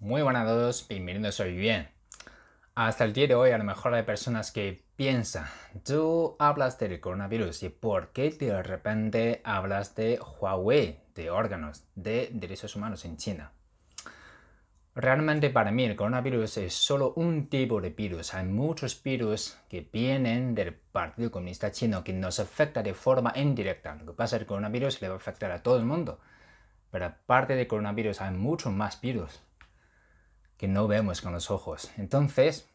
Muy buenas a todos, bienvenidos hoy bien. Hasta el día de hoy a lo mejor hay personas que piensan, tú hablas del coronavirus y por qué de repente hablas de Huawei, de órganos, de derechos humanos en China. Realmente para mí el coronavirus es solo un tipo de virus. Hay muchos virus que vienen del Partido Comunista Chino que nos afecta de forma indirecta. Lo que pasa es que el coronavirus le va a afectar a todo el mundo. Pero aparte del coronavirus hay muchos más virus que no vemos con los ojos. Entonces,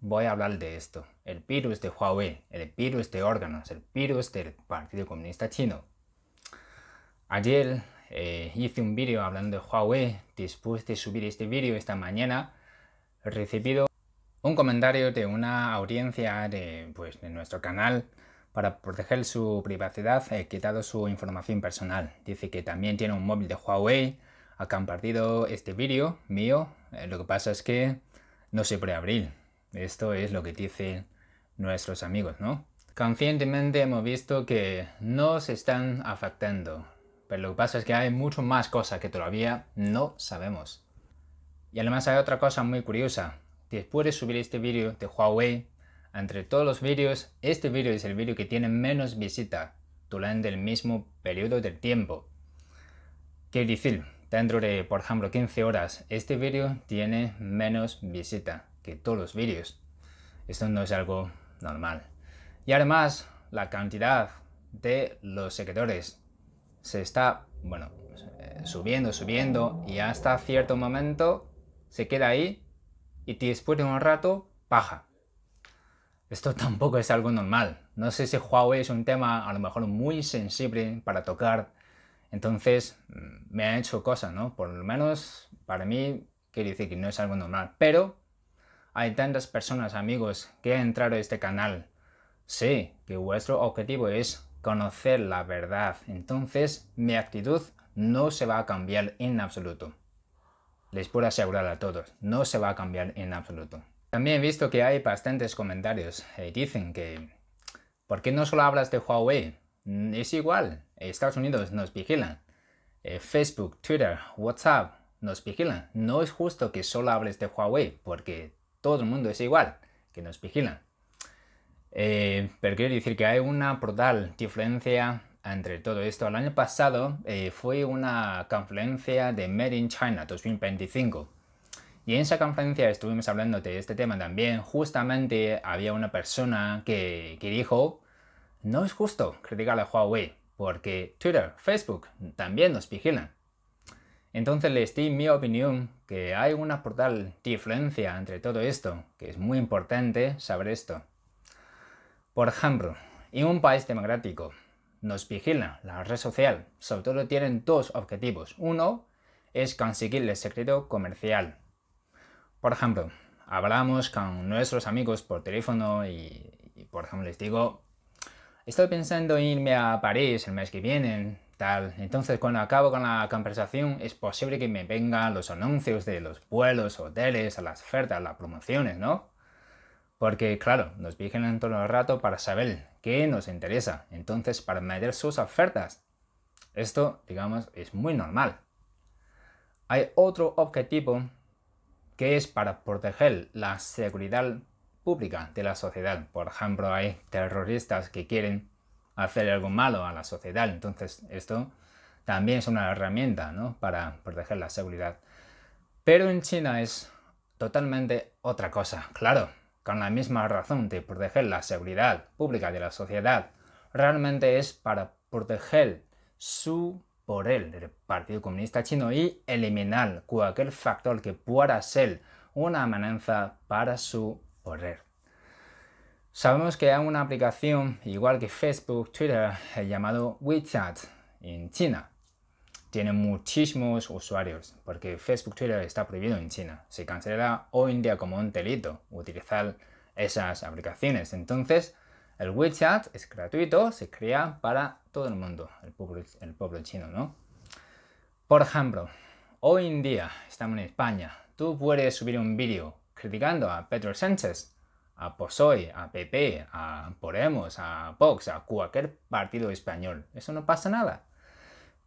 voy a hablar de esto. El virus de Huawei, el virus de órganos, el virus del Partido Comunista Chino. Ayer eh, hice un vídeo hablando de Huawei. Después de subir este vídeo esta mañana, he recibido un comentario de una audiencia de, pues, de nuestro canal para proteger su privacidad he quitado su información personal. Dice que también tiene un móvil de Huawei, ha compartido este vídeo mío eh, lo que pasa es que no se puede Esto es lo que dicen nuestros amigos, ¿no? Conscientemente hemos visto que no se están afectando, pero lo que pasa es que hay mucho más cosas que todavía no sabemos. Y además hay otra cosa muy curiosa. Después de subir este vídeo de Huawei, entre todos los vídeos, este vídeo es el vídeo que tiene menos visitas durante el mismo periodo del tiempo. ¿Qué decir, dentro de, por ejemplo, 15 horas, este vídeo tiene menos visita que todos los vídeos. Esto no es algo normal. Y además, la cantidad de los seguidores se está, bueno, eh, subiendo, subiendo y hasta cierto momento se queda ahí y después de un rato baja. Esto tampoco es algo normal. No sé si Huawei es un tema a lo mejor muy sensible para tocar entonces, mm, me ha hecho cosas, ¿no? Por lo menos para mí, quiere decir que no es algo normal. Pero hay tantas personas, amigos, que han entrado a este canal. Sé que vuestro objetivo es conocer la verdad. Entonces, mi actitud no se va a cambiar en absoluto. Les puedo asegurar a todos, no se va a cambiar en absoluto. También he visto que hay bastantes comentarios y eh, dicen que ¿por qué no solo hablas de Huawei? Mm, es igual. Estados Unidos nos vigilan. Eh, Facebook, Twitter, WhatsApp nos vigilan. No es justo que solo hables de Huawei, porque todo el mundo es igual, que nos vigilan. Eh, pero quiero decir que hay una brutal diferencia entre todo esto. El año pasado eh, fue una conferencia de Made in China 2025. Y en esa conferencia estuvimos hablando de este tema también. Justamente había una persona que, que dijo no es justo criticar a Huawei, porque Twitter, Facebook también nos vigilan. Entonces les di mi opinión que hay una portal diferencia entre todo esto, que es muy importante saber esto. Por ejemplo, en un país democrático nos vigilan la red social, sobre todo tienen dos objetivos. Uno es conseguir el secreto comercial. Por ejemplo, hablamos con nuestros amigos por teléfono y por ejemplo, les digo, estoy pensando en irme a París el mes que viene, tal. Entonces, cuando acabo con la conversación, es posible que me vengan los anuncios de los vuelos, hoteles, las ofertas, las promociones, ¿no? Porque, claro, nos vigilan todo el rato para saber qué nos interesa, entonces para meter sus ofertas. Esto, digamos, es muy normal. Hay otro objetivo que es para proteger la seguridad pública de la sociedad. Por ejemplo, hay terroristas que quieren hacer algo malo a la sociedad. Entonces, esto también es una herramienta ¿no? para proteger la seguridad. Pero en China es totalmente otra cosa. Claro, con la misma razón de proteger la seguridad pública de la sociedad, realmente es para proteger su él, el Partido Comunista Chino y eliminar cualquier factor que pueda ser una amenaza para su Sabemos que hay una aplicación, igual que Facebook, Twitter, eh, llamado WeChat en China. Tiene muchísimos usuarios, porque Facebook, Twitter está prohibido en China. Se considera hoy en día como un delito utilizar esas aplicaciones. Entonces, el WeChat es gratuito, se crea para todo el mundo, el pueblo, el pueblo chino, ¿no? Por ejemplo, hoy en día estamos en España. Tú puedes subir un vídeo criticando a Pedro Sánchez, a PSOE, a PP, a Podemos, a Vox, a cualquier partido español. Eso no pasa nada.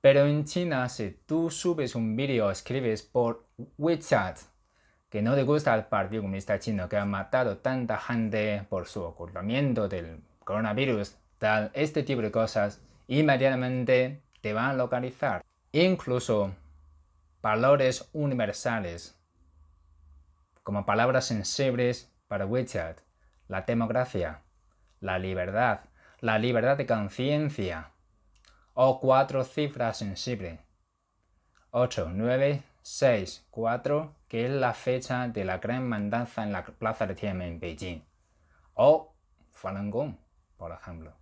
Pero en China, si tú subes un vídeo o escribes por WeChat que no te gusta el Partido Comunista Chino que ha matado tanta gente por su ocultamiento del coronavirus, tal, este tipo de cosas, inmediatamente te van a localizar. Incluso valores universales como palabras sensibles para WeChat, la democracia, la libertad, la libertad de conciencia, o cuatro cifras sensibles. 8, 9, 6, 4, que es la fecha de la gran mandanza en la plaza de Tiananmen en Beijing. O Falun Gong, por ejemplo.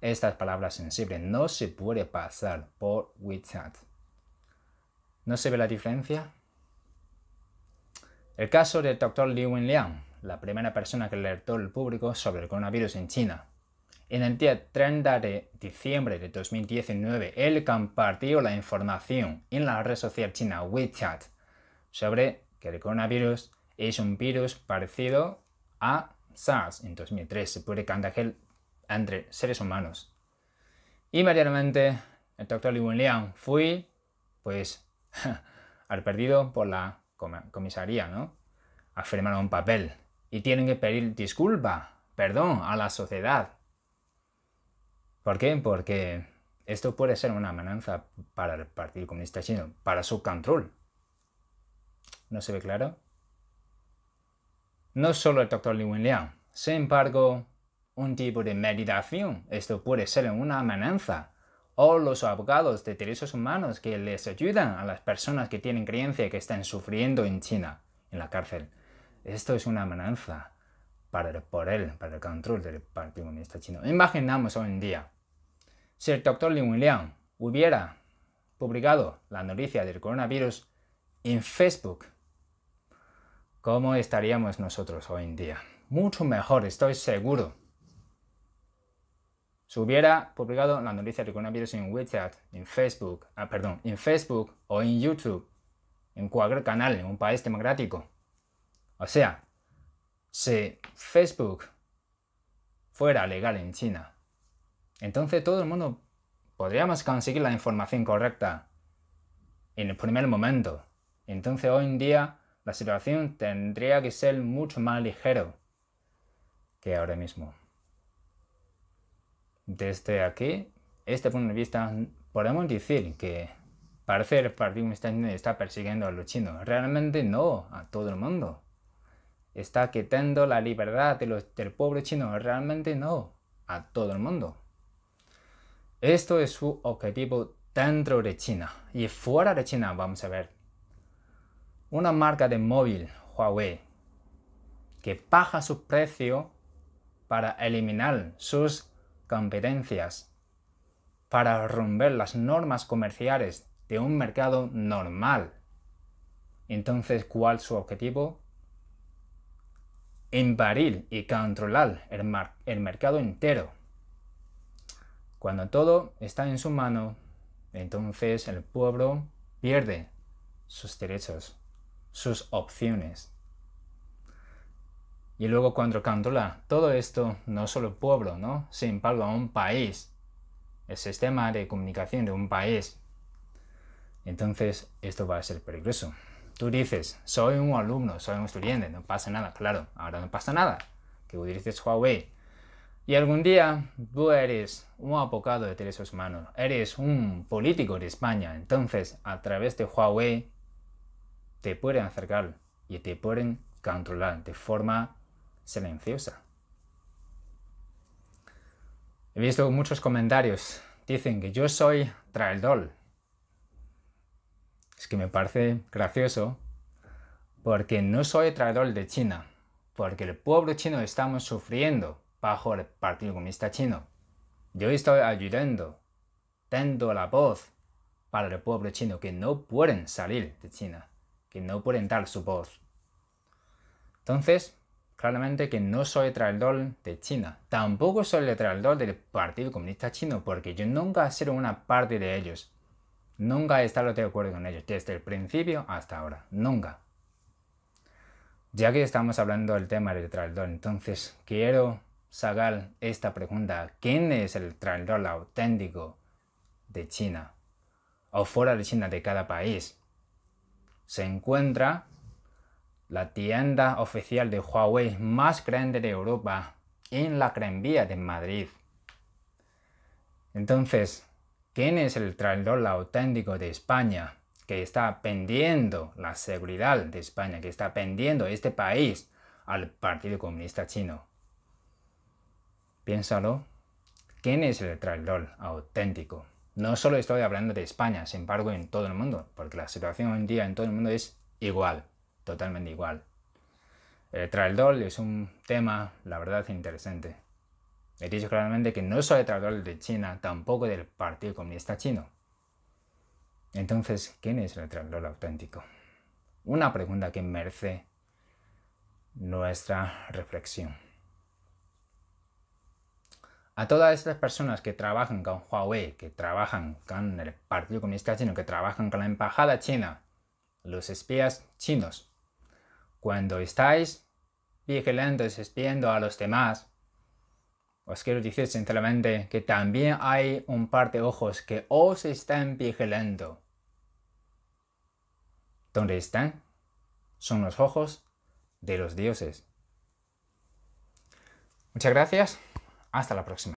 Estas palabras sensibles no se puede pasar por WeChat. ¿No se ve la diferencia? El caso del doctor Li Wenliang, la primera persona que alertó al público sobre el coronavirus en China. En el día 30 de diciembre de 2019, él compartió la información en la red social china WeChat sobre que el coronavirus es un virus parecido a SARS en 2003. Se puede contagiar entre seres humanos. Inmediatamente, el doctor Li Wenliang fue, pues, perdido por la comisaría, ¿no? A un papel. Y tienen que pedir disculpa, perdón, a la sociedad. ¿Por qué? Porque esto puede ser una amenaza para el Partido Comunista Chino, para su control. ¿No se ve claro? No solo el doctor Li Wenliang, sin embargo, un tipo de meditación. Esto puede ser una amenaza o los abogados de derechos humanos que les ayudan a las personas que tienen creencia que están sufriendo en China, en la cárcel. Esto es una amenaza para el para el control del Partido Comunista Chino. Imaginamos hoy en día, si el doctor Lin William hubiera publicado la noticia del coronavirus en Facebook, ¿cómo estaríamos nosotros hoy en día? Mucho mejor, estoy seguro. Si hubiera publicado la noticia de coronavirus en WeChat, en Facebook, ah, perdón, en Facebook o en YouTube, en cualquier canal en un país democrático. O sea, si Facebook fuera legal en China, entonces todo el mundo podríamos conseguir la información correcta en el primer momento. Entonces hoy en día la situación tendría que ser mucho más ligero que ahora mismo desde aquí, este punto de vista, podemos decir que parece que el Partido Comunista está persiguiendo a los chinos. Realmente no, a todo el mundo. Está quitando la libertad del pueblo chino. Realmente no, a todo el mundo. Esto es su objetivo dentro de China. Y fuera de China, vamos a ver. Una marca de móvil, Huawei, que baja su precio para eliminar sus competencias para romper las normas comerciales de un mercado normal. Entonces, ¿cuál es su objetivo? Invadir y controlar el mercado entero. Cuando todo está en su mano, entonces el pueblo pierde sus derechos, sus opciones. Y luego cuando controla todo esto, no solo el pueblo, ¿no? se empalga a un país, el sistema de comunicación de un país, entonces esto va a ser peligroso. Tú dices, soy un alumno, soy un estudiante, no pasa nada, claro, ahora no pasa nada, que utilices Huawei. Y algún día tú eres un abogado de derechos humanos, eres un político de España, entonces a través de Huawei te pueden acercar y te pueden controlar de forma silenciosa. He visto muchos comentarios. Dicen que yo soy traidor. Es que me parece gracioso porque no soy traidor de China, porque el pueblo chino estamos sufriendo bajo el Partido Comunista Chino. Yo estoy ayudando, dando la voz para el pueblo chino que no pueden salir de China, que no pueden dar su voz. Entonces, claramente que no soy traidor de China. Tampoco soy el traidor del Partido Comunista Chino, porque yo nunca he sido una parte de ellos. Nunca he estado de acuerdo con ellos, desde el principio hasta ahora. Nunca. Ya que estamos hablando del tema del traidor, entonces quiero sacar esta pregunta. ¿Quién es el traidor auténtico de China? O fuera de China, de cada país. Se encuentra la tienda oficial de Huawei más grande de Europa, en la Gran Vía de Madrid. Entonces, ¿quién es el traidor auténtico de España que está pendiendo la seguridad de España, que está pendiendo este país al Partido Comunista Chino? Piénsalo. ¿Quién es el traidor auténtico? No solo estoy hablando de España, sin embargo, en todo el mundo, porque la situación hoy en día en todo el mundo es igual totalmente igual. El eh, traidor es un tema, la verdad, interesante. He dicho claramente que no soy traidor de China, tampoco del Partido Comunista Chino. Entonces, ¿quién es el traidor auténtico? Una pregunta que merece nuestra reflexión. A todas estas personas que trabajan con Huawei, que trabajan con el Partido Comunista Chino, que trabajan con la Embajada China, los espías chinos, cuando estáis vigilando y espiando a los demás, os quiero decir sinceramente que también hay un par de ojos que os están vigilando. ¿Dónde están? Son los ojos de los dioses. Muchas gracias. Hasta la próxima.